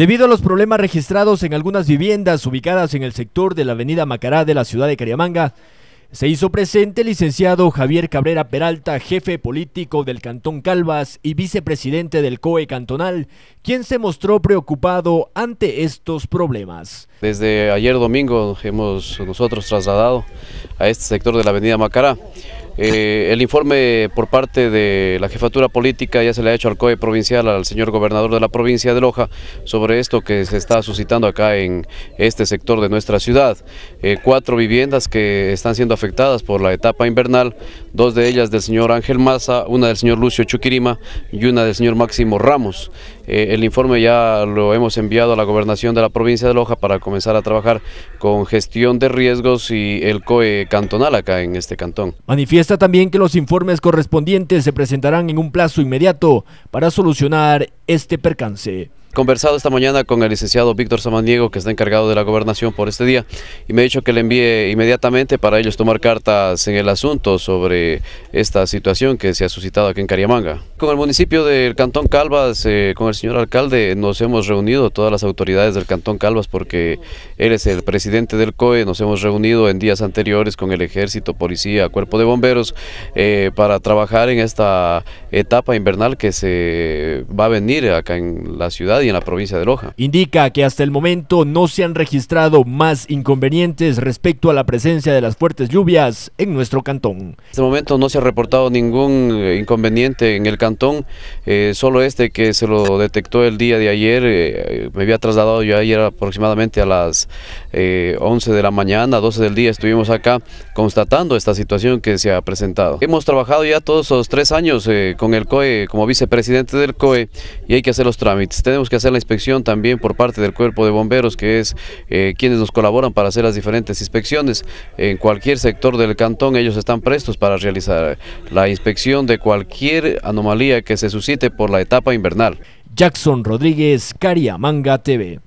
Debido a los problemas registrados en algunas viviendas ubicadas en el sector de la avenida Macará de la ciudad de Cariamanga, se hizo presente el licenciado Javier Cabrera Peralta, jefe político del Cantón Calvas y vicepresidente del COE cantonal, quien se mostró preocupado ante estos problemas. Desde ayer domingo hemos nosotros trasladado a este sector de la avenida Macará. Eh, el informe por parte de la jefatura política ya se le ha hecho al COE provincial, al señor gobernador de la provincia de Loja, sobre esto que se está suscitando acá en este sector de nuestra ciudad. Eh, cuatro viviendas que están siendo afectadas por la etapa invernal, dos de ellas del señor Ángel Maza, una del señor Lucio Chuquirima y una del señor Máximo Ramos. Eh, el informe ya lo hemos enviado a la gobernación de la provincia de Loja para comenzar a trabajar con gestión de riesgos y el COE cantonal acá en este cantón está también que los informes correspondientes se presentarán en un plazo inmediato para solucionar este percance conversado esta mañana con el licenciado Víctor Samaniego, que está encargado de la gobernación por este día, y me ha dicho que le envíe inmediatamente para ellos tomar cartas en el asunto sobre esta situación que se ha suscitado aquí en Cariamanga. Con el municipio del Cantón Calvas, eh, con el señor alcalde, nos hemos reunido todas las autoridades del Cantón Calvas porque él es el presidente del COE, nos hemos reunido en días anteriores con el ejército, policía, cuerpo de bomberos, eh, para trabajar en esta etapa invernal que se va a venir acá en la ciudad y en la provincia de Loja. Indica que hasta el momento no se han registrado más inconvenientes respecto a la presencia de las fuertes lluvias en nuestro cantón. En este momento no se ha reportado ningún eh, inconveniente en el cantón, eh, solo este que se lo detectó el día de ayer, eh, me había trasladado yo ayer aproximadamente a las 11 de la mañana, 12 del día estuvimos acá constatando esta situación que se ha presentado. Hemos trabajado ya todos esos tres años con el COE como vicepresidente del COE y hay que hacer los trámites. Tenemos que hacer la inspección también por parte del cuerpo de bomberos, que es eh, quienes nos colaboran para hacer las diferentes inspecciones. En cualquier sector del cantón ellos están prestos para realizar la inspección de cualquier anomalía que se suscite por la etapa invernal. Jackson Rodríguez, Cariamanga TV.